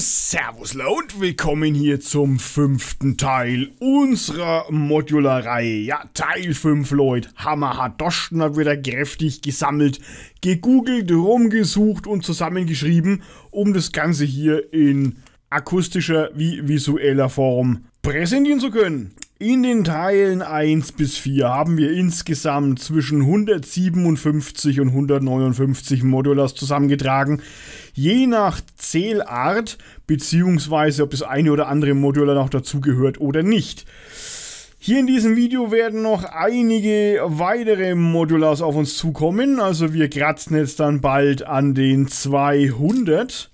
Servus und willkommen hier zum fünften Teil unserer Modularreihe. Ja, Teil 5, Leute. Hammer hat Doschen hat wieder kräftig gesammelt, gegoogelt, rumgesucht und zusammengeschrieben, um das Ganze hier in akustischer wie visueller Form präsentieren zu können. In den Teilen 1 bis 4 haben wir insgesamt zwischen 157 und 159 Modulars zusammengetragen, je nach Zählart, beziehungsweise ob das eine oder andere Modular noch dazugehört oder nicht. Hier in diesem Video werden noch einige weitere Modulars auf uns zukommen, also wir kratzen jetzt dann bald an den 200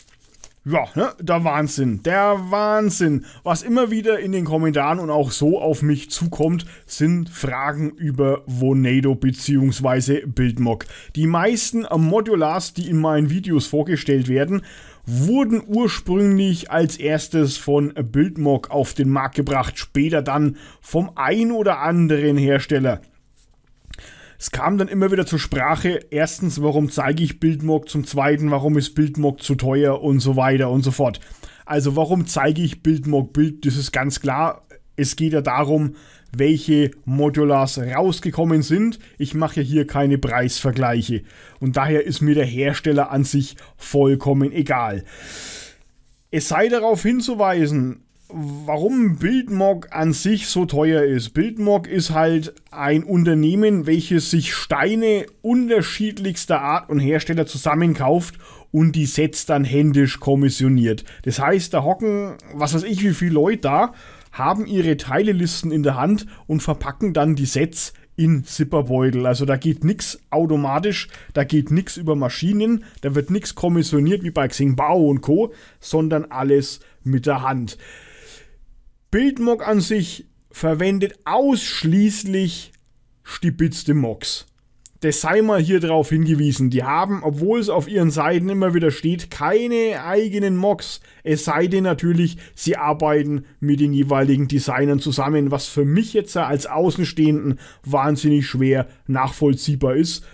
ja, ne, der Wahnsinn, der Wahnsinn. Was immer wieder in den Kommentaren und auch so auf mich zukommt, sind Fragen über Vonado bzw. Bildmog. Die meisten Modulars, die in meinen Videos vorgestellt werden, wurden ursprünglich als erstes von Bildmog auf den Markt gebracht, später dann vom ein oder anderen Hersteller. Es kam dann immer wieder zur Sprache, erstens, warum zeige ich Bildmog, zum zweiten, warum ist Bildmog zu teuer und so weiter und so fort. Also warum zeige ich Bildmog Bild, das ist ganz klar. Es geht ja darum, welche Modulars rausgekommen sind. Ich mache ja hier keine Preisvergleiche. Und daher ist mir der Hersteller an sich vollkommen egal. Es sei darauf hinzuweisen, warum Bildmog an sich so teuer ist. Bildmog ist halt ein Unternehmen, welches sich Steine unterschiedlichster Art und Hersteller zusammenkauft und die Sets dann händisch kommissioniert. Das heißt, da hocken, was weiß ich, wie viele Leute da, haben ihre Teilelisten in der Hand und verpacken dann die Sets in Zipperbeutel. Also da geht nichts automatisch, da geht nichts über Maschinen, da wird nichts kommissioniert wie bei Xingbao und Co., sondern alles mit der Hand. Bildmog an sich verwendet ausschließlich stibitzte Mogs. Das sei mal hier drauf hingewiesen. Die haben, obwohl es auf ihren Seiten immer wieder steht, keine eigenen Mocs. Es sei denn natürlich, sie arbeiten mit den jeweiligen Designern zusammen, was für mich jetzt als Außenstehenden wahnsinnig schwer nachvollziehbar ist.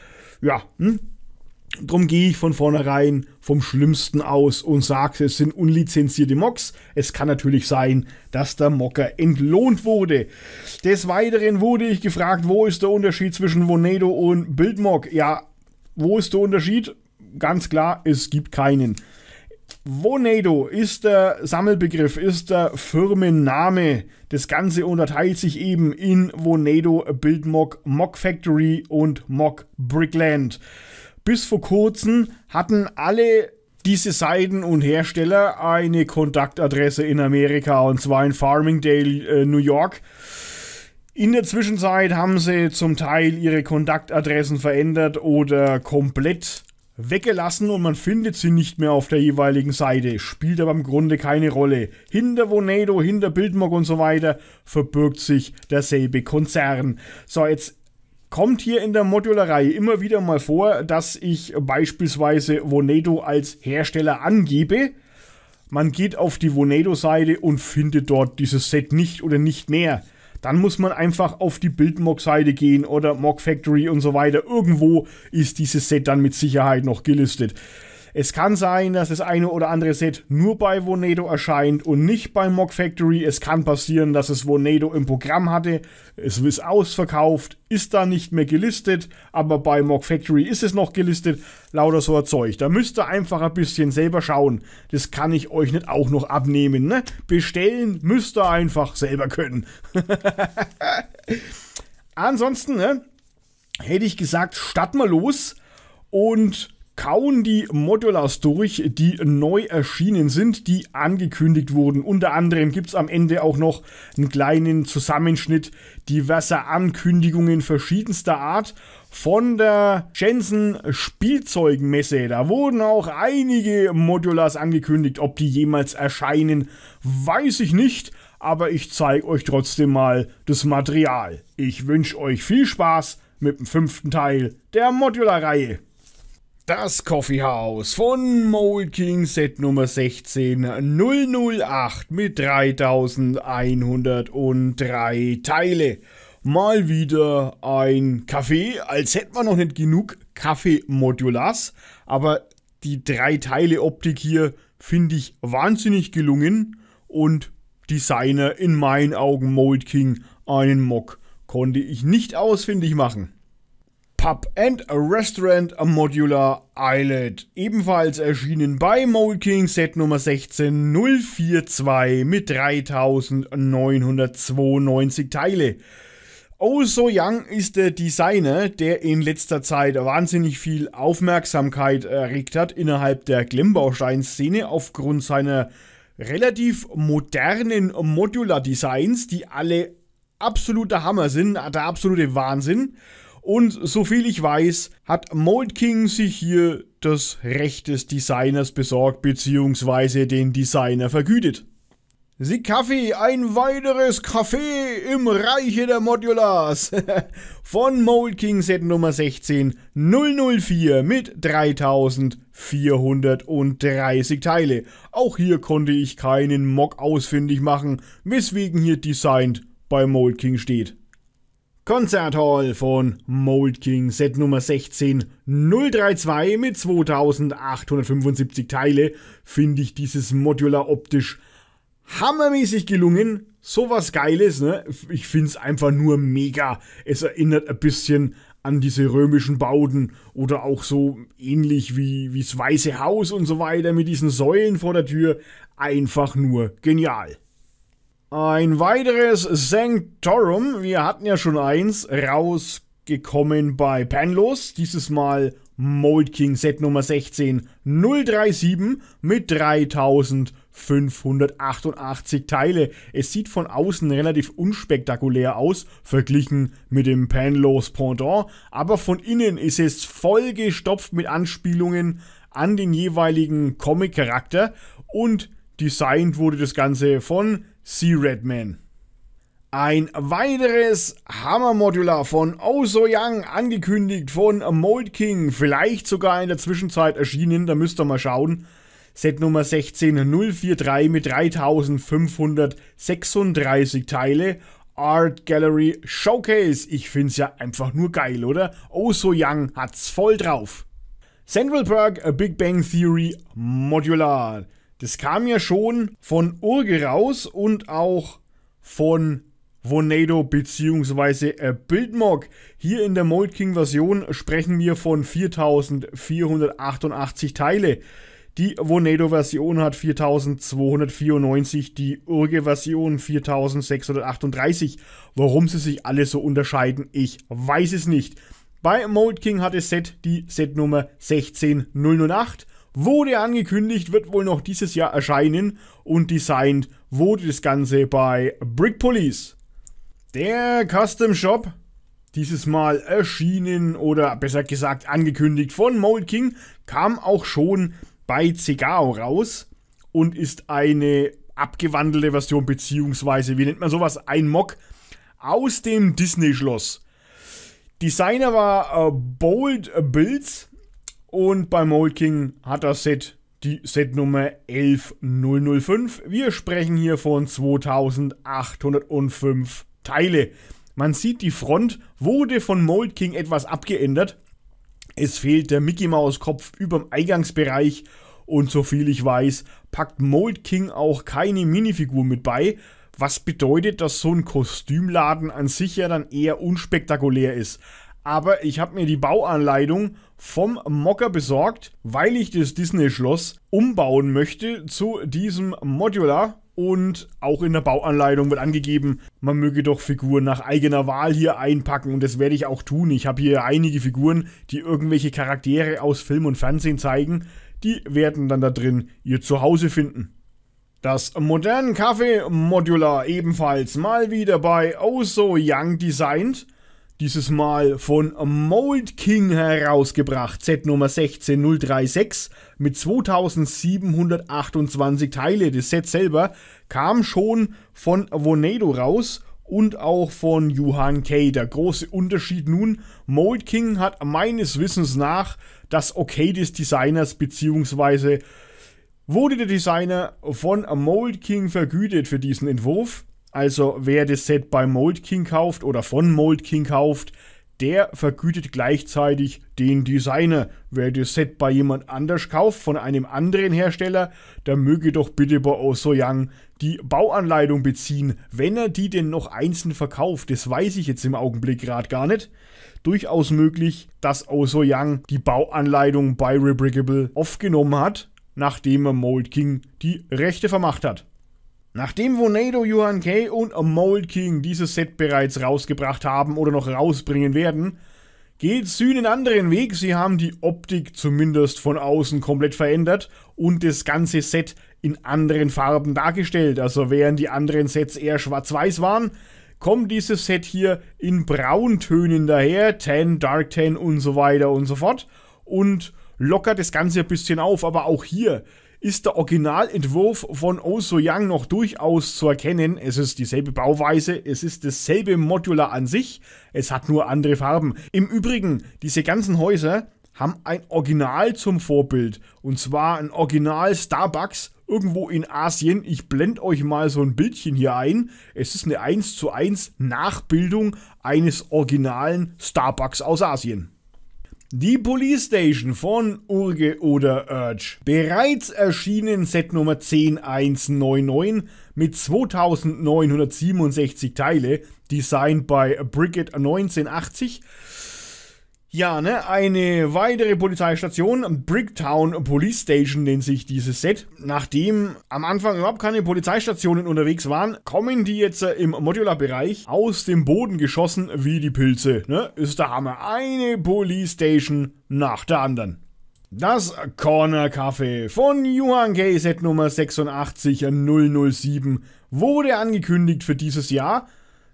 Ja, hm? Drum gehe ich von vornherein vom Schlimmsten aus und sage, es sind unlizenzierte Mocks. Es kann natürlich sein, dass der Mocker entlohnt wurde. Des Weiteren wurde ich gefragt, wo ist der Unterschied zwischen Vonedo und Bildmock? Ja, wo ist der Unterschied? Ganz klar, es gibt keinen. Vonedo ist der Sammelbegriff, ist der Firmenname. Das Ganze unterteilt sich eben in Vonedo, Bildmock, Mock Factory und Mock Brickland. Bis vor kurzem hatten alle diese Seiten und Hersteller eine Kontaktadresse in Amerika und zwar in Farmingdale, äh, New York. In der Zwischenzeit haben sie zum Teil ihre Kontaktadressen verändert oder komplett weggelassen und man findet sie nicht mehr auf der jeweiligen Seite. Spielt aber im Grunde keine Rolle. Hinter Vonado, hinter Bildmog und so weiter verbirgt sich derselbe Konzern. So, jetzt kommt hier in der Modularei immer wieder mal vor, dass ich beispielsweise Vonedo als Hersteller angebe. Man geht auf die Vonedo-Seite und findet dort dieses Set nicht oder nicht mehr. Dann muss man einfach auf die Bildmog-Seite gehen oder Mog Factory und so weiter. Irgendwo ist dieses Set dann mit Sicherheit noch gelistet. Es kann sein, dass das eine oder andere Set nur bei Vonedo erscheint und nicht bei Mock Factory. Es kann passieren, dass es Vonedo im Programm hatte. Es ist ausverkauft, ist da nicht mehr gelistet, aber bei Mock Factory ist es noch gelistet. Lauter so ein Zeug. Da müsst ihr einfach ein bisschen selber schauen. Das kann ich euch nicht auch noch abnehmen. Ne? Bestellen müsst ihr einfach selber können. Ansonsten ne, hätte ich gesagt, start mal los und kauen die Modulars durch, die neu erschienen sind, die angekündigt wurden. Unter anderem gibt es am Ende auch noch einen kleinen Zusammenschnitt diverser Ankündigungen verschiedenster Art von der Jensen Spielzeugmesse. Da wurden auch einige Modulars angekündigt. Ob die jemals erscheinen, weiß ich nicht, aber ich zeige euch trotzdem mal das Material. Ich wünsche euch viel Spaß mit dem fünften Teil der Modular-Reihe. Das Coffeehouse House von Molking Set Nummer 16 008 mit 3103 Teile. Mal wieder ein Kaffee, als hätten wir noch nicht genug Kaffee Modulars, aber die drei Teile Optik hier finde ich wahnsinnig gelungen und Designer in meinen Augen Mold King einen Mock konnte ich nicht ausfindig machen. Pub and a Restaurant a Modular Islet. Ebenfalls erschienen bei Mole King Set Nummer 16042 mit 3992 Teile. Oh So Young ist der Designer, der in letzter Zeit wahnsinnig viel Aufmerksamkeit erregt hat innerhalb der Glimbaustein-Szene aufgrund seiner relativ modernen Modular Designs, die alle absoluter Hammer sind, der absolute Wahnsinn. Und soviel ich weiß, hat Mold King sich hier das Recht des Designers besorgt bzw. den Designer vergütet. Sie Kaffee, ein weiteres Kaffee im Reiche der Modulars. Von Mold King Set Nummer 16 004 mit 3430 Teile. Auch hier konnte ich keinen Mock ausfindig machen, weswegen hier Designed bei Mold King steht. Konzerthall von Mold King Set Nummer 16032 mit 2875 Teile finde ich dieses Modular optisch hammermäßig gelungen. Sowas Geiles, ne? Ich es einfach nur mega. Es erinnert ein bisschen an diese römischen Bauten oder auch so ähnlich wie das Weiße Haus und so weiter mit diesen Säulen vor der Tür. Einfach nur genial. Ein weiteres Sanctorum, wir hatten ja schon eins, rausgekommen bei Panlos. Dieses Mal Mold King Set Nummer 16 037 mit 3588 Teile. Es sieht von außen relativ unspektakulär aus, verglichen mit dem Panlos Pendant, aber von innen ist es vollgestopft mit Anspielungen an den jeweiligen Comic-Charakter und Designt wurde das Ganze von Sea Redman. Ein weiteres Hammer-Modular von Oh So Young, angekündigt von Mold King, vielleicht sogar in der Zwischenzeit erschienen, da müsst ihr mal schauen. Set Nummer 16043 mit 3536 Teile. Art Gallery Showcase. Ich find's ja einfach nur geil, oder? Oh So Young hat's voll drauf. Central Park A Big Bang Theory Modular. Das kam ja schon von Urge raus und auch von Vonado bzw. Äh, Bildmog. Hier in der Mold King Version sprechen wir von 4488 Teile. Die Vonado Version hat 4294, die Urge Version 4638. Warum sie sich alle so unterscheiden, ich weiß es nicht. Bei Mold King hat das Set die Setnummer 16008 wurde angekündigt, wird wohl noch dieses Jahr erscheinen und designt wurde das Ganze bei Brick Police. Der Custom Shop, dieses Mal erschienen oder besser gesagt angekündigt von Mold King, kam auch schon bei Cigao raus und ist eine abgewandelte Version, beziehungsweise, wie nennt man sowas, ein Mock aus dem Disney-Schloss. Designer war äh, Bold Builds und bei Mold King hat das Set die Setnummer 11005. Wir sprechen hier von 2805 Teile. Man sieht, die Front wurde von Mold King etwas abgeändert. Es fehlt der Mickey Maus Kopf über dem Eingangsbereich und soviel ich weiß, packt Mold King auch keine Minifigur mit bei, was bedeutet, dass so ein Kostümladen an sich ja dann eher unspektakulär ist aber ich habe mir die Bauanleitung vom Mocker besorgt, weil ich das Disney-Schloss umbauen möchte zu diesem Modular. Und auch in der Bauanleitung wird angegeben, man möge doch Figuren nach eigener Wahl hier einpacken und das werde ich auch tun. Ich habe hier einige Figuren, die irgendwelche Charaktere aus Film und Fernsehen zeigen. Die werden dann da drin ihr Zuhause finden. Das modernen Kaffee Modular ebenfalls mal wieder bei Oh So Young designt. Dieses Mal von Mold King herausgebracht, Set Nummer 16036 mit 2728 Teile. Das Set selber kam schon von Vonedo raus und auch von Johan K. Der große Unterschied nun, Mold King hat meines Wissens nach das Okay des Designers beziehungsweise wurde der Designer von Mold King vergütet für diesen Entwurf also wer das Set bei Mold King kauft oder von Mold King kauft, der vergütet gleichzeitig den Designer. Wer das Set bei jemand anders kauft, von einem anderen Hersteller, der möge doch bitte bei Young die Bauanleitung beziehen, wenn er die denn noch einzeln verkauft. Das weiß ich jetzt im Augenblick gerade gar nicht. Durchaus möglich, dass Young die Bauanleitung bei Rebrickable aufgenommen hat, nachdem er Mold King die Rechte vermacht hat. Nachdem Vonado, Johan Kay und A Mold King dieses Set bereits rausgebracht haben oder noch rausbringen werden, geht Syn einen anderen Weg. Sie haben die Optik zumindest von außen komplett verändert und das ganze Set in anderen Farben dargestellt. Also während die anderen Sets eher schwarz-weiß waren, kommt dieses Set hier in Brauntönen daher, Tan, Dark Tan und so weiter und so fort und lockert das Ganze ein bisschen auf. Aber auch hier ist der Originalentwurf von Oh So Young noch durchaus zu erkennen. Es ist dieselbe Bauweise, es ist dasselbe Modular an sich, es hat nur andere Farben. Im Übrigen, diese ganzen Häuser haben ein Original zum Vorbild. Und zwar ein Original Starbucks irgendwo in Asien. Ich blende euch mal so ein Bildchen hier ein. Es ist eine 1 zu 1 Nachbildung eines originalen Starbucks aus Asien. Die Police Station von Urge oder Urge. Bereits erschienen Set Nummer 10199 mit 2967 Teile, designed by Brigitte 1980. Ja, ne, eine weitere Polizeistation, Bricktown Police Station nennt sich dieses Set. Nachdem am Anfang überhaupt keine Polizeistationen unterwegs waren, kommen die jetzt äh, im Modular-Bereich aus dem Boden geschossen wie die Pilze. Ne? Ist der Hammer. Eine Police Station nach der anderen. Das Corner Café von Johann K. Set Nummer 86007 wurde angekündigt für dieses Jahr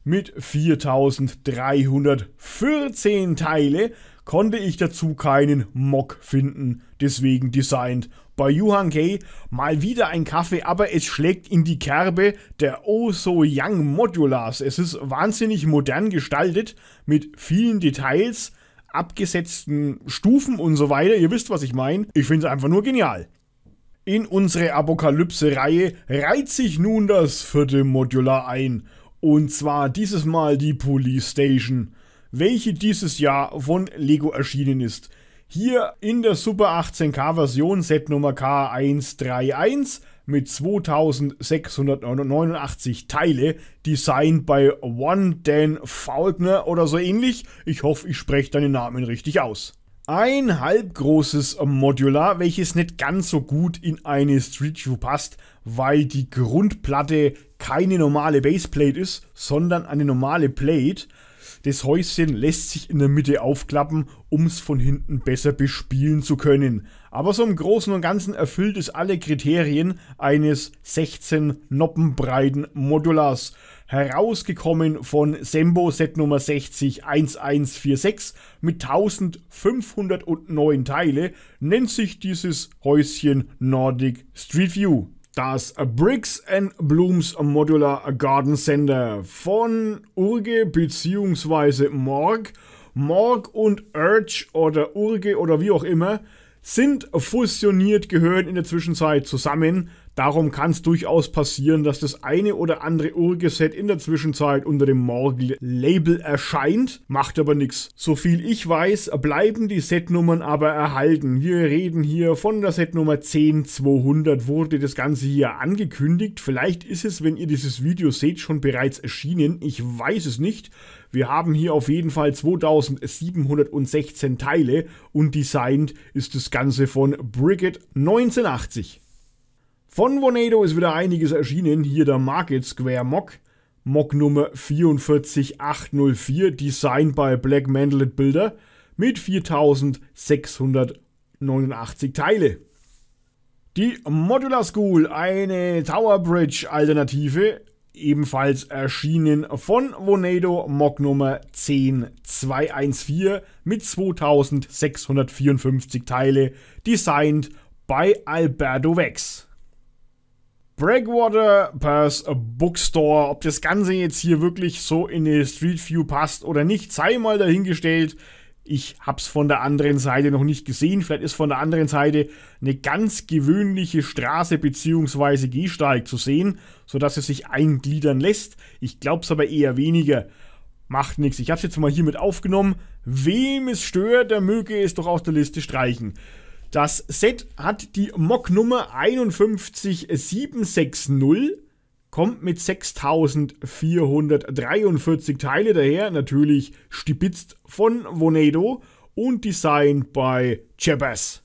mit 4314 Teile konnte ich dazu keinen Mock finden, deswegen designed bei Yuhan Kei mal wieder ein Kaffee, aber es schlägt in die Kerbe der Oh So Young Modulars. Es ist wahnsinnig modern gestaltet mit vielen Details, abgesetzten Stufen und so weiter. Ihr wisst, was ich meine. Ich finde es einfach nur genial. In unsere Apokalypse-Reihe reiht sich nun das vierte Modular ein. Und zwar dieses Mal die Police Station, welche dieses Jahr von Lego erschienen ist. Hier in der Super 18K Version Set Nummer K131 mit 2689 Teile, designed by One Dan Faulkner oder so ähnlich. Ich hoffe, ich spreche deinen Namen richtig aus. Ein halbgroßes Modular, welches nicht ganz so gut in eine Street View passt, weil die Grundplatte keine normale Baseplate ist, sondern eine normale Plate. Das Häuschen lässt sich in der Mitte aufklappen, um es von hinten besser bespielen zu können. Aber so im Großen und Ganzen erfüllt es alle Kriterien eines 16 Noppen breiten Modulars. Herausgekommen von Sembo Set Nummer 601146 mit 1509 Teile nennt sich dieses Häuschen Nordic Street View. Das Bricks and Blooms Modular Garden Center von Urge bzw. Morg. Morg und Urge oder Urge oder wie auch immer sind fusioniert, gehören in der Zwischenzeit zusammen, Darum kann es durchaus passieren, dass das eine oder andere Urgeset in der Zwischenzeit unter dem Morg-Label erscheint, macht aber nichts. Soviel ich weiß, bleiben die Setnummern aber erhalten. Wir reden hier von der Setnummer 10200 wurde das Ganze hier angekündigt. Vielleicht ist es, wenn ihr dieses Video seht, schon bereits erschienen. Ich weiß es nicht. Wir haben hier auf jeden Fall 2716 Teile und designt ist das Ganze von Brigitte 1980. Von Vonado ist wieder einiges erschienen. Hier der Market Square Mock. Mock Nummer 44804, designed by Black Mandlet Builder mit 4689 Teile. Die Modular School, eine Tower Bridge Alternative, ebenfalls erschienen von Vonado Mock Nummer 10214 mit 2654 Teile, designed by Alberto Wex. Breakwater Pass Bookstore. Ob das Ganze jetzt hier wirklich so in eine Street View passt oder nicht, sei mal dahingestellt. Ich hab's von der anderen Seite noch nicht gesehen. Vielleicht ist von der anderen Seite eine ganz gewöhnliche Straße bzw. Gehsteig zu sehen, sodass es sich eingliedern lässt. Ich glaub's aber eher weniger. Macht nichts. Ich hab's jetzt mal hiermit aufgenommen. Wem es stört, der möge es doch aus der Liste streichen. Das Set hat die Mock-Nummer 51760, kommt mit 6443 Teile daher, natürlich stibitzt von Vonedo und designed by Chebas.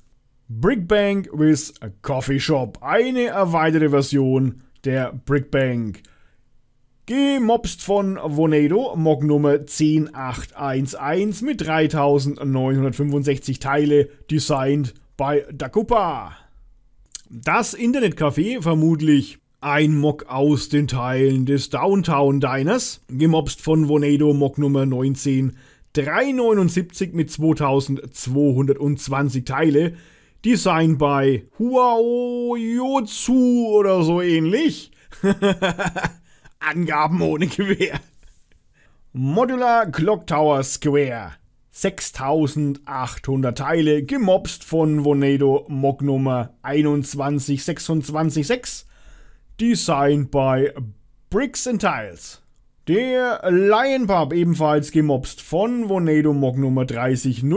Brickbank with a Coffee Shop, eine erweiterte Version der Brickbank. Gemobst von Vonedo, Mock Nummer 10811 mit 3965 Teile, designed bei Dakupa. Das Internetcafé, vermutlich ein Mock aus den Teilen des Downtown Diners, gemobst von Vonedo Mock Nummer 19 379 mit 2220 Teile, Design bei Huao Yotsu oder so ähnlich. Angaben ohne Gewehr. Modular Clock Tower Square. 6800 Teile, gemobst von Vonedo Mock Nummer 21266. designed by Bricks and Tiles. Der Lion Pub ebenfalls gemobst von Vonedo Mock Nummer 30010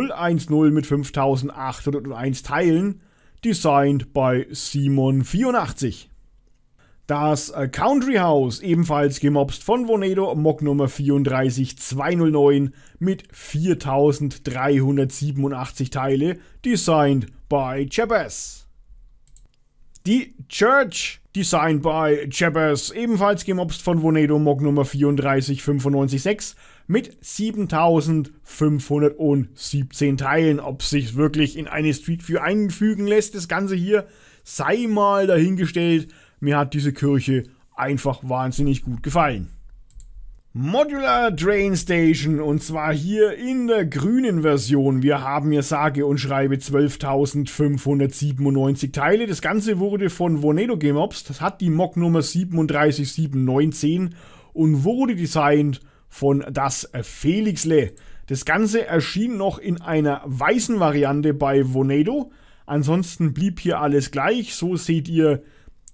mit 5801 Teilen, designed by Simon84. Das äh, Country House, ebenfalls gemobst von Vonedo, Mock Nummer 34209 mit 4387 Teile, designed by Chebes. Die Church, designed by Chebes, ebenfalls gemobst von Vonedo, Mock Nummer 34956 mit 7517 Teilen. Ob sich wirklich in eine Street View einfügen lässt, das Ganze hier, sei mal dahingestellt. Mir hat diese Kirche einfach wahnsinnig gut gefallen. Modular Drain Station und zwar hier in der grünen Version. Wir haben hier sage und schreibe 12.597 Teile. Das Ganze wurde von Vonedo gemobst. Das hat die Mock Nummer 37719 und wurde designt von das Felixle. Das Ganze erschien noch in einer weißen Variante bei Vonedo. Ansonsten blieb hier alles gleich. So seht ihr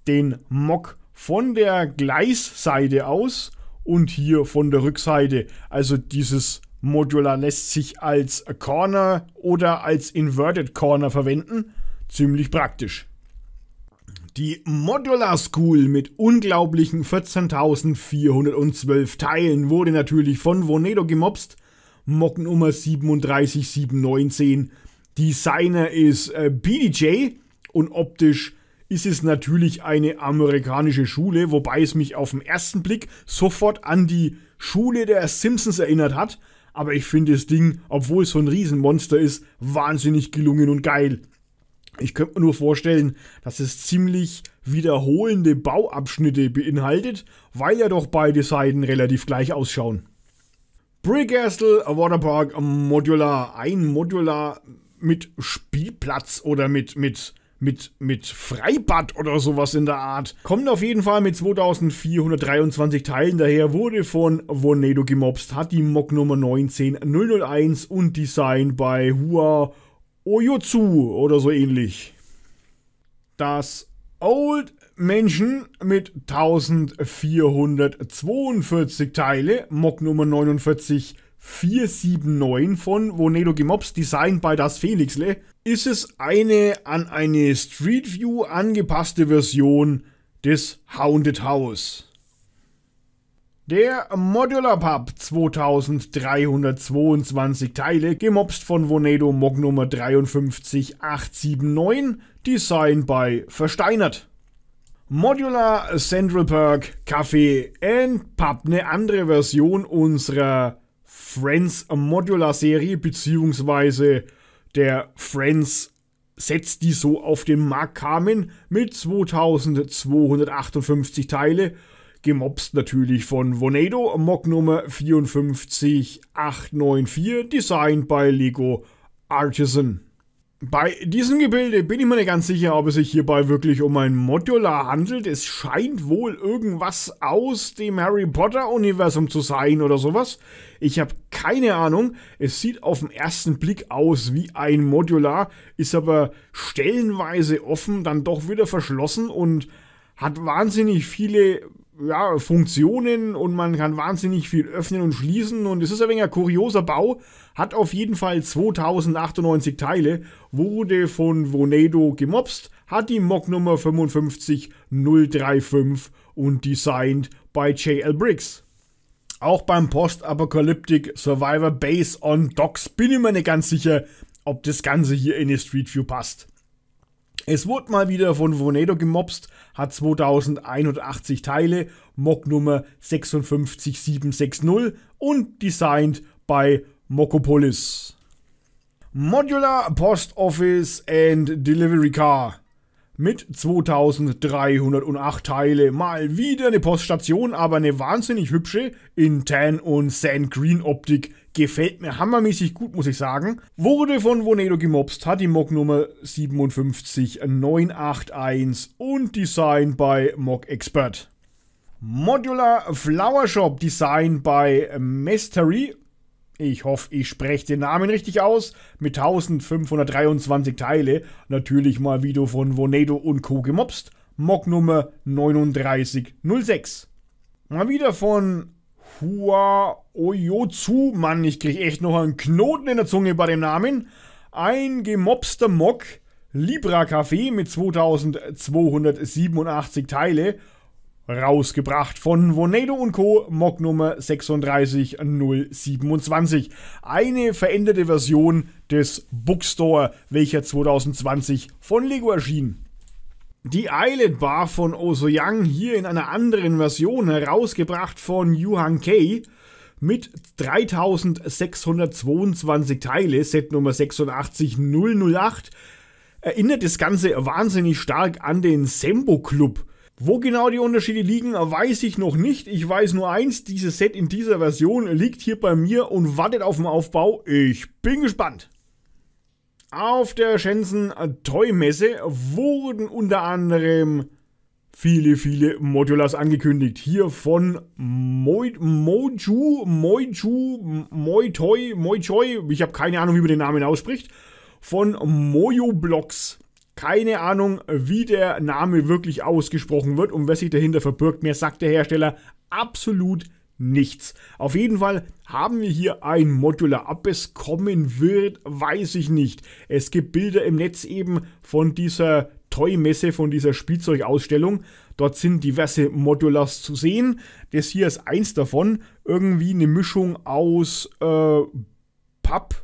den Mock von der Gleisseite aus und hier von der Rückseite. Also dieses Modular lässt sich als Corner oder als Inverted Corner verwenden. Ziemlich praktisch. Die Modular School mit unglaublichen 14.412 Teilen wurde natürlich von Vonedo gemobst. Mock Nummer 37719. Designer ist äh, BDJ und optisch ist es natürlich eine amerikanische Schule, wobei es mich auf den ersten Blick sofort an die Schule der Simpsons erinnert hat. Aber ich finde das Ding, obwohl es so ein Riesenmonster ist, wahnsinnig gelungen und geil. Ich könnte mir nur vorstellen, dass es ziemlich wiederholende Bauabschnitte beinhaltet, weil ja doch beide Seiten relativ gleich ausschauen. Brickcastle Waterpark Modular. Ein Modular mit Spielplatz oder mit, mit mit, mit Freibad oder sowas in der Art. Kommt auf jeden Fall mit 2423 Teilen daher, wurde von Vornado gemobst, hat die Mock Nummer 19001 und Design bei Hua Oyotsu oder so ähnlich. Das Old Menschen mit 1442 Teile, Mock Nummer 49 479 von Vonedo Gemobs, designed by das Felixle, ist es eine an eine Street View angepasste Version des Hounded House. Der Modular Pub 2322 Teile, gemobst von Vonedo Mog Nummer 53879, Design by Versteinert. Modular Central Perk Café and Pub, eine andere Version unserer Friends Modular Serie, beziehungsweise der Friends Sets, die so auf den Markt kamen, mit 2258 Teile, gemobst natürlich von Vonado, Mock Nummer 54894, designed by Lego Artisan. Bei diesem Gebilde bin ich mir nicht ganz sicher, ob es sich hierbei wirklich um ein Modular handelt. Es scheint wohl irgendwas aus dem Harry Potter Universum zu sein oder sowas. Ich habe keine Ahnung. Es sieht auf den ersten Blick aus wie ein Modular, ist aber stellenweise offen, dann doch wieder verschlossen und hat wahnsinnig viele ja, Funktionen und man kann wahnsinnig viel öffnen und schließen und es ist ein wenig ein kurioser Bau, hat auf jeden Fall 2098 Teile, wurde von Vonedo gemobst, hat die Mock Nummer 55035 und designed bei JL Briggs. Auch beim Post-Apocalyptic Survivor Base on Docks bin ich mir nicht ganz sicher, ob das Ganze hier in die Street View passt. Es wurde mal wieder von Vonedo gemobst, hat 2180 Teile, Mock Nummer 56760 und designed bei Mokopolis. Modular Post Office and Delivery Car. Mit 2308 Teile. Mal wieder eine Poststation, aber eine wahnsinnig hübsche in Tan und Sand Green Optik Gefällt mir hammermäßig gut, muss ich sagen. Wurde von Vonedo gemobst, hat die Mock 57981 und Design bei Mock Expert. Modular Flower Shop Design bei Mastery. Ich hoffe, ich spreche den Namen richtig aus. Mit 1523 Teile. Natürlich mal wieder von Vonedo und Co. gemobst. Mock 3906. Mal wieder von Hua Oyotsu. Mann, ich krieg echt noch einen Knoten in der Zunge bei dem Namen. Ein gemobster Mock. Libra Café mit 2287 Teile. Rausgebracht von Vonedo Co. Mock Nummer 36027. Eine veränderte Version des Bookstore, welcher 2020 von Lego erschien. Die Islet Bar von Oso Young hier in einer anderen Version herausgebracht von Yuhan Kei mit 3622 Teile, Set Nummer 86008. Erinnert das Ganze wahnsinnig stark an den Sembo Club. Wo genau die Unterschiede liegen, weiß ich noch nicht. Ich weiß nur eins, dieses Set in dieser Version liegt hier bei mir und wartet auf den Aufbau. Ich bin gespannt. Auf der Shenzhen Toy Messe wurden unter anderem viele, viele Modulars angekündigt. Hier von Moi, Moju, Moju, Moitoi, Moichoi, ich habe keine Ahnung, wie man den Namen ausspricht, von Mojo Blocks. Keine Ahnung, wie der Name wirklich ausgesprochen wird und wer sich dahinter verbirgt. Mir sagt der Hersteller absolut nichts. Auf jeden Fall haben wir hier ein Modular. Ob es kommen wird, weiß ich nicht. Es gibt Bilder im Netz eben von dieser Toy-Messe, von dieser Spielzeugausstellung. Dort sind diverse Modulars zu sehen. Das hier ist eins davon. Irgendwie eine Mischung aus äh, Papp,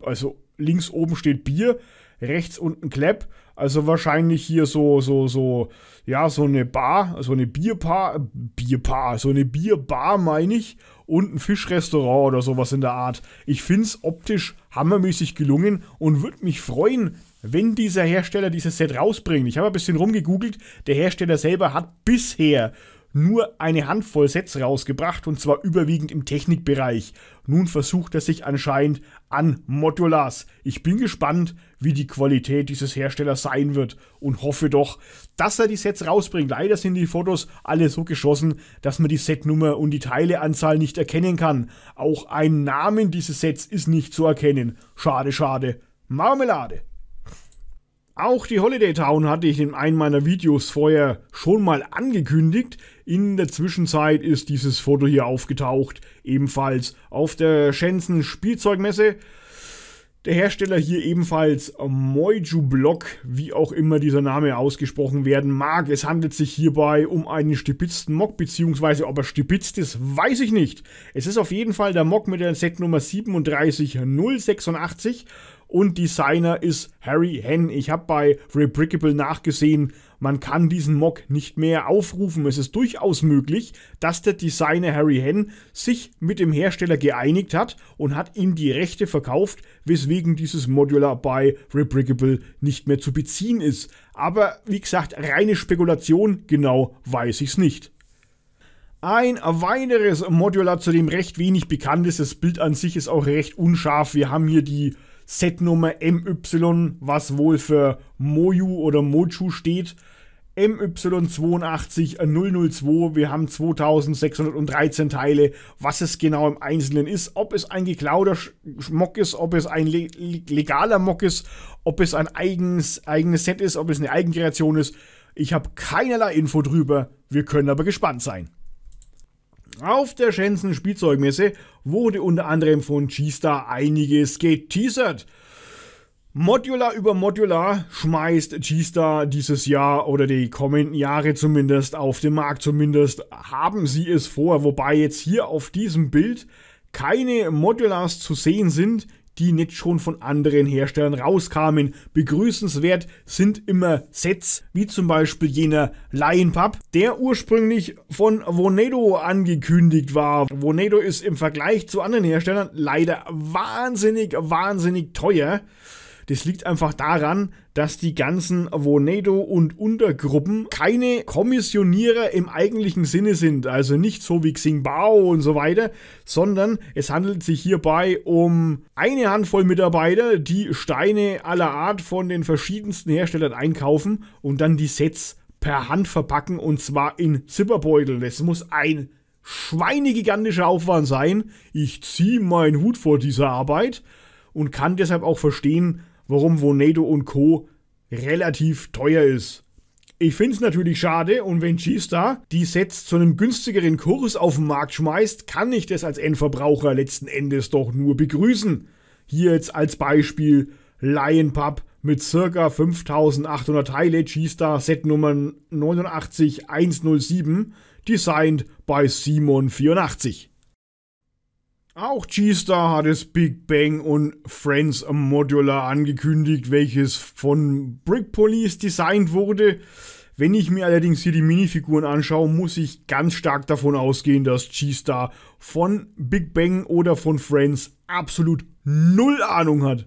also links oben steht Bier, rechts unten Klepp also wahrscheinlich hier so, so, so, ja, so eine Bar, so eine Bierpaar, Bierpaar, so eine Bierbar meine ich und ein Fischrestaurant oder sowas in der Art. Ich finde es optisch hammermäßig gelungen und würde mich freuen, wenn dieser Hersteller dieses Set rausbringt. Ich habe ein bisschen rumgegoogelt, der Hersteller selber hat bisher nur eine Handvoll Sets rausgebracht und zwar überwiegend im Technikbereich. Nun versucht er sich anscheinend an Modulars. Ich bin gespannt, wie die Qualität dieses Herstellers sein wird und hoffe doch, dass er die Sets rausbringt. Leider sind die Fotos alle so geschossen, dass man die Setnummer und die Teileanzahl nicht erkennen kann. Auch ein Namen dieses Sets ist nicht zu erkennen. Schade, schade. Marmelade. Auch die Holiday Town hatte ich in einem meiner Videos vorher schon mal angekündigt. In der Zwischenzeit ist dieses Foto hier aufgetaucht, ebenfalls auf der Shenzhen Spielzeugmesse. Der Hersteller hier ebenfalls Moiju Block, wie auch immer dieser Name ausgesprochen werden mag. Es handelt sich hierbei um einen stipitzten Mock, beziehungsweise ob er stipitzt ist, weiß ich nicht. Es ist auf jeden Fall der Mock mit der Set Nummer 37086 und Designer ist Harry Henn. Ich habe bei Rebrickable nachgesehen, man kann diesen Mock nicht mehr aufrufen. Es ist durchaus möglich, dass der Designer Harry Henn sich mit dem Hersteller geeinigt hat und hat ihm die Rechte verkauft, weswegen dieses Modular bei Rebrickable nicht mehr zu beziehen ist. Aber wie gesagt, reine Spekulation, genau weiß ich es nicht. Ein weiteres Modular, zu dem recht wenig bekannt ist. Das Bild an sich ist auch recht unscharf. Wir haben hier die Setnummer MY, was wohl für Moju oder Mochu steht. MY82002, äh, wir haben 2613 Teile, was es genau im Einzelnen ist, ob es ein geklauter Mock ist, ob es ein legaler Mock ist, ob es ein eigens, eigenes Set ist, ob es eine Eigenkreation ist. Ich habe keinerlei Info drüber, wir können aber gespannt sein. Auf der Shenzhen Spielzeugmesse wurde unter anderem von G-Star einiges geteasert. Modular über Modular schmeißt G-Star dieses Jahr oder die kommenden Jahre zumindest auf den Markt. Zumindest haben sie es vor, wobei jetzt hier auf diesem Bild keine Modulars zu sehen sind die nicht schon von anderen Herstellern rauskamen. Begrüßenswert sind immer Sets, wie zum Beispiel jener Lion Pub, der ursprünglich von Vonedo angekündigt war. Vonedo ist im Vergleich zu anderen Herstellern leider wahnsinnig, wahnsinnig teuer. Das liegt einfach daran, dass die ganzen Voneto und Untergruppen keine Kommissionierer im eigentlichen Sinne sind, also nicht so wie Xingbao und so weiter, sondern es handelt sich hierbei um eine Handvoll Mitarbeiter, die Steine aller Art von den verschiedensten Herstellern einkaufen und dann die Sets per Hand verpacken und zwar in Zipperbeuteln. Das muss ein schweinegigantischer Aufwand sein. Ich ziehe meinen Hut vor dieser Arbeit und kann deshalb auch verstehen, warum Vonedo und Co. relativ teuer ist. Ich finde es natürlich schade und wenn G-Star die Sets zu einem günstigeren Kurs auf den Markt schmeißt, kann ich das als Endverbraucher letzten Endes doch nur begrüßen. Hier jetzt als Beispiel Lion Pub mit circa 5800 Teile, G-Star Set Nummer 89107, designed by Simon84. Auch G-Star hat es Big Bang und Friends Modular angekündigt, welches von Brick Police designt wurde. Wenn ich mir allerdings hier die Minifiguren anschaue, muss ich ganz stark davon ausgehen, dass G-Star von Big Bang oder von Friends absolut null Ahnung hat.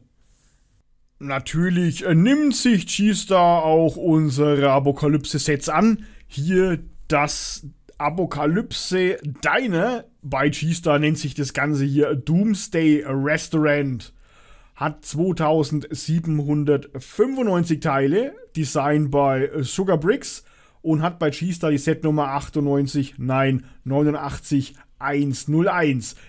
Natürlich äh, nimmt sich G-Star auch unsere Apokalypse-Sets an. Hier das Apokalypse Deine. Bei G-Star nennt sich das Ganze hier Doomsday Restaurant. Hat 2795 Teile, Design bei Bricks. und hat bei G-Star die Setnummer 98, nein, 89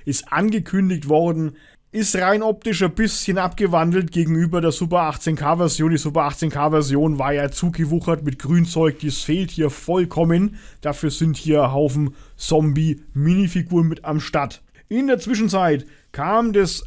Ist angekündigt worden ist rein optisch ein bisschen abgewandelt gegenüber der Super 18K Version. Die Super 18K Version war ja zugewuchert mit Grünzeug, das fehlt hier vollkommen. Dafür sind hier Haufen Zombie-Minifiguren mit am Start. In der Zwischenzeit kam das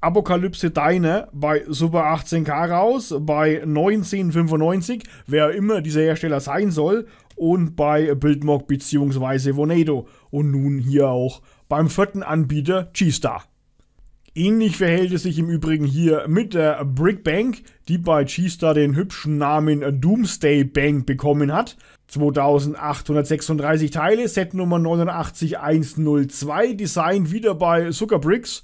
Apokalypse Deine bei Super 18K raus, bei 1995, wer immer dieser Hersteller sein soll, und bei Bildmog bzw. Vonedo. Und nun hier auch beim vierten Anbieter G-Star. Ähnlich verhält es sich im Übrigen hier mit der Brick Bank, die bei G-Star den hübschen Namen Doomsday Bank bekommen hat. 2836 Teile, Set Nummer 89102, Design wieder bei Zucker Bricks.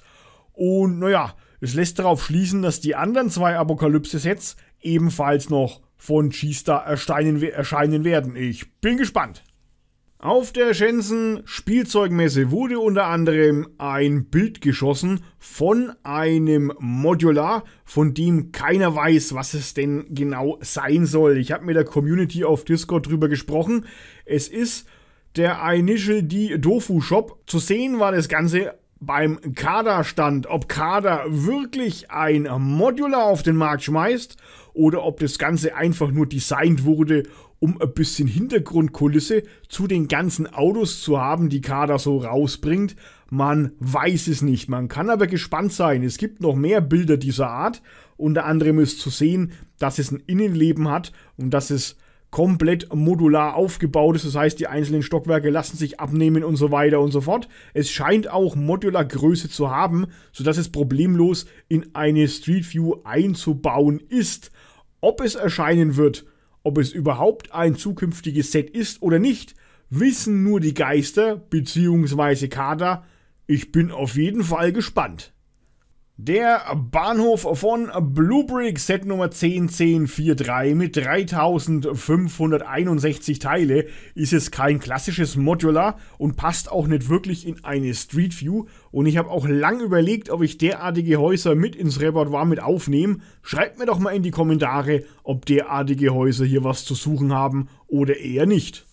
Und naja, es lässt darauf schließen, dass die anderen zwei Apokalypse-Sets ebenfalls noch von G-Star erscheinen werden. Ich bin gespannt. Auf der Shenzhen Spielzeugmesse wurde unter anderem ein Bild geschossen von einem Modular, von dem keiner weiß, was es denn genau sein soll. Ich habe mit der Community auf Discord drüber gesprochen. Es ist der Initial D Dofu Shop. Zu sehen war das Ganze beim Kaderstand, ob Kader wirklich ein Modular auf den Markt schmeißt oder ob das Ganze einfach nur designt wurde, um ein bisschen Hintergrundkulisse zu den ganzen Autos zu haben, die Kader so rausbringt. Man weiß es nicht, man kann aber gespannt sein. Es gibt noch mehr Bilder dieser Art. Unter anderem ist zu sehen, dass es ein Innenleben hat und dass es komplett modular aufgebaut ist. Das heißt, die einzelnen Stockwerke lassen sich abnehmen und so weiter und so fort. Es scheint auch modular Größe zu haben, sodass es problemlos in eine Street View einzubauen ist. Ob es erscheinen wird ob es überhaupt ein zukünftiges Set ist oder nicht, wissen nur die Geister bzw. Kater. Ich bin auf jeden Fall gespannt. Der Bahnhof von Bluebrick, Set Nummer 10.10.4.3 mit 3561 Teile, ist jetzt kein klassisches Modular und passt auch nicht wirklich in eine Street View. Und ich habe auch lang überlegt, ob ich derartige Häuser mit ins Repertoire mit aufnehme. Schreibt mir doch mal in die Kommentare, ob derartige Häuser hier was zu suchen haben oder eher nicht.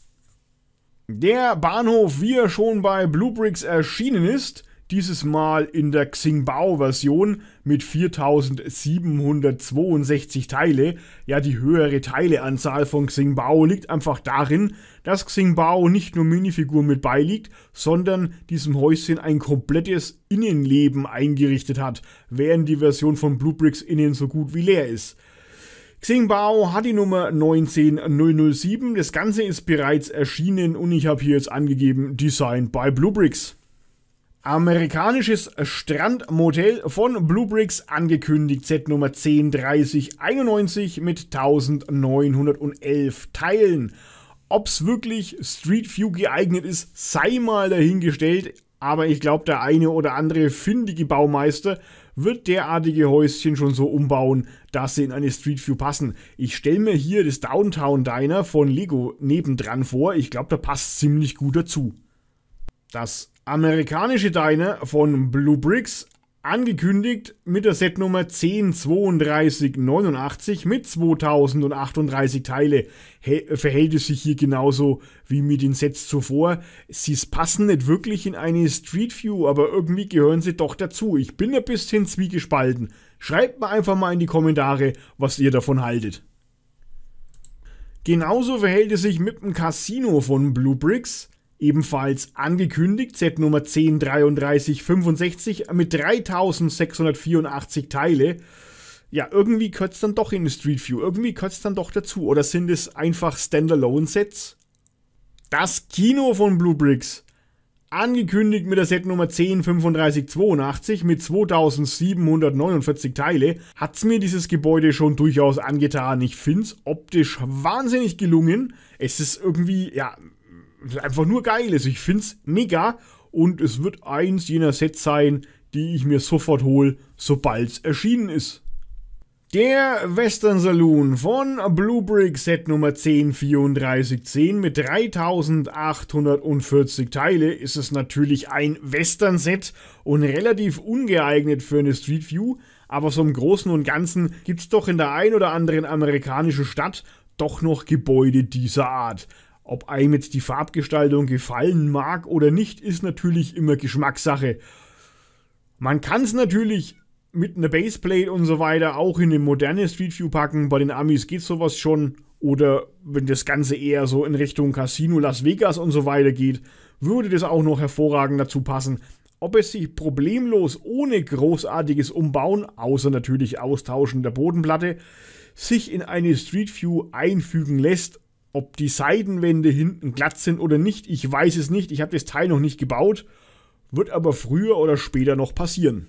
Der Bahnhof, wie er schon bei Bluebricks erschienen ist, dieses Mal in der Xingbao-Version mit 4762 Teile. Ja, die höhere Teileanzahl von Xingbao liegt einfach darin, dass Xingbao nicht nur Minifiguren mit beiliegt, sondern diesem Häuschen ein komplettes Innenleben eingerichtet hat, während die Version von Bluebricks innen so gut wie leer ist. Xingbao hat die Nummer 19007. Das Ganze ist bereits erschienen und ich habe hier jetzt angegeben Design by Bluebricks. Amerikanisches Strandmotel von Blue Bricks angekündigt, Set Nummer 103091 mit 1911 Teilen. Ob es wirklich Street View geeignet ist, sei mal dahingestellt, aber ich glaube, der eine oder andere findige Baumeister wird derartige Häuschen schon so umbauen, dass sie in eine Street View passen. Ich stelle mir hier das Downtown Diner von Lego nebendran vor. Ich glaube, da passt ziemlich gut dazu. Das amerikanische Diner von Blue Bricks angekündigt mit der Setnummer 103289 mit 2038 Teile. verhält es sich hier genauso wie mit den Sets zuvor. Sie passen nicht wirklich in eine Street View, aber irgendwie gehören sie doch dazu. Ich bin ein bisschen zwiegespalten. Schreibt mir einfach mal in die Kommentare, was ihr davon haltet. Genauso verhält es sich mit dem Casino von Blue Bricks. Ebenfalls angekündigt Set Nummer 103365 mit 3684 Teile. Ja, irgendwie gehört es dann doch in Street View, irgendwie gehört es dann doch dazu. Oder sind es einfach Standalone-Sets? Das Kino von Blue Bricks. Angekündigt mit der Set Nummer 103582 mit 2749 Teile, hat es mir dieses Gebäude schon durchaus angetan. Ich finde es optisch wahnsinnig gelungen. Es ist irgendwie, ja, einfach nur geil ist. Ich finde es mega und es wird eins jener Sets sein, die ich mir sofort hole, sobald es erschienen ist. Der Western Saloon von Blue Brick Set Nummer 103410 mit 3840 Teile ist es natürlich ein Western Set und relativ ungeeignet für eine Street View, aber so im Großen und Ganzen gibt's doch in der ein oder anderen amerikanischen Stadt doch noch Gebäude dieser Art. Ob einem jetzt die Farbgestaltung gefallen mag oder nicht, ist natürlich immer Geschmackssache. Man kann es natürlich mit einer Baseplate und so weiter auch in eine moderne Street View packen. Bei den Amis geht sowas schon. Oder wenn das Ganze eher so in Richtung Casino Las Vegas und so weiter geht, würde das auch noch hervorragend dazu passen. Ob es sich problemlos ohne großartiges Umbauen, außer natürlich Austauschen der Bodenplatte, sich in eine Street View einfügen lässt ob die Seitenwände hinten glatt sind oder nicht, ich weiß es nicht. Ich habe das Teil noch nicht gebaut. Wird aber früher oder später noch passieren.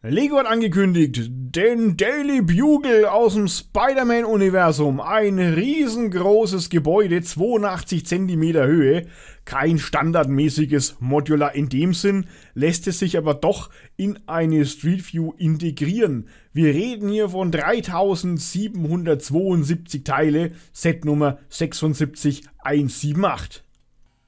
Lego hat angekündigt, den Daily Bugle aus dem Spider-Man-Universum. Ein riesengroßes Gebäude, 82 cm Höhe. Kein standardmäßiges Modular in dem Sinn, lässt es sich aber doch in eine Street View integrieren. Wir reden hier von 3772 Teile, Setnummer 76178.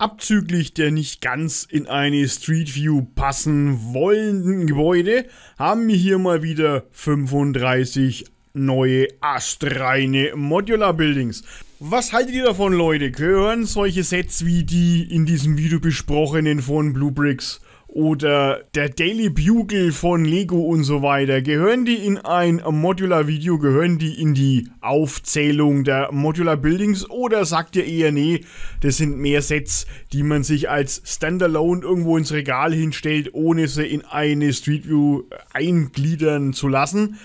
Abzüglich der nicht ganz in eine Street View passen wollenden Gebäude haben wir hier mal wieder 35 neue astreine Modular Buildings. Was haltet ihr davon, Leute? Gehören solche Sets wie die in diesem Video besprochenen von Blue Bricks oder der Daily Bugle von Lego und so weiter, gehören die in ein Modular Video, gehören die in die Aufzählung der Modular Buildings oder sagt ihr eher nee, das sind mehr Sets, die man sich als Standalone irgendwo ins Regal hinstellt, ohne sie in eine Street View eingliedern zu lassen?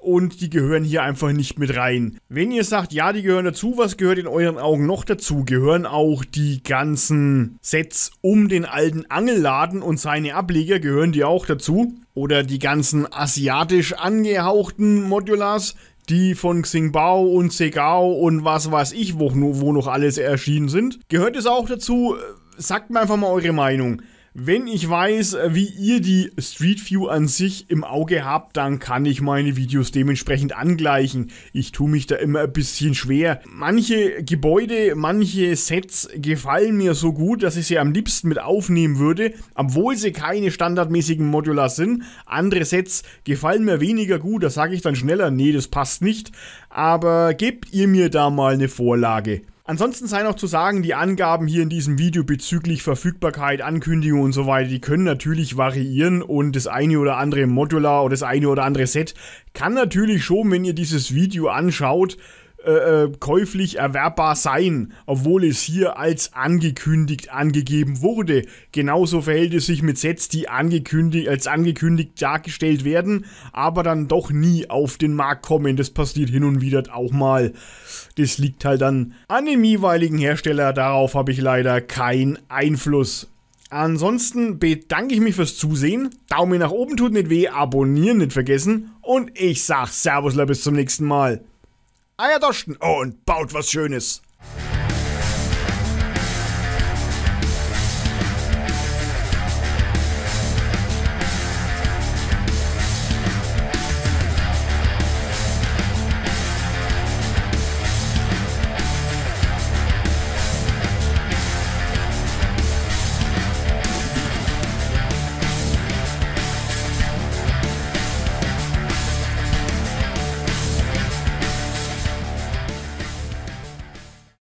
und die gehören hier einfach nicht mit rein. Wenn ihr sagt, ja, die gehören dazu, was gehört in euren Augen noch dazu? Gehören auch die ganzen Sets um den alten Angelladen und seine Ableger, gehören die auch dazu? Oder die ganzen asiatisch angehauchten Modulars, die von Xingbao und Segao und was weiß ich, wo, wo noch alles erschienen sind? Gehört es auch dazu? Sagt mir einfach mal eure Meinung. Wenn ich weiß, äh, wie ihr die Street View an sich im Auge habt, dann kann ich meine Videos dementsprechend angleichen. Ich tue mich da immer ein bisschen schwer. Manche Gebäude, manche Sets gefallen mir so gut, dass ich sie am liebsten mit aufnehmen würde, obwohl sie keine standardmäßigen Modular sind. Andere Sets gefallen mir weniger gut, da sage ich dann schneller, nee, das passt nicht. Aber gebt ihr mir da mal eine Vorlage. Ansonsten sei noch zu sagen, die Angaben hier in diesem Video bezüglich Verfügbarkeit, Ankündigung und so weiter, die können natürlich variieren und das eine oder andere Modular oder das eine oder andere Set kann natürlich schon, wenn ihr dieses Video anschaut, äh, äh, käuflich erwerbbar sein, obwohl es hier als angekündigt angegeben wurde. Genauso verhält es sich mit Sets, die angekündigt, als angekündigt dargestellt werden, aber dann doch nie auf den Markt kommen. Das passiert hin und wieder auch mal. Das liegt halt dann an dem jeweiligen Hersteller. Darauf habe ich leider keinen Einfluss. Ansonsten bedanke ich mich fürs Zusehen. Daumen nach oben tut nicht weh, abonnieren nicht vergessen. Und ich sag Servus, bis zum nächsten Mal. Eier Oh, und baut was Schönes.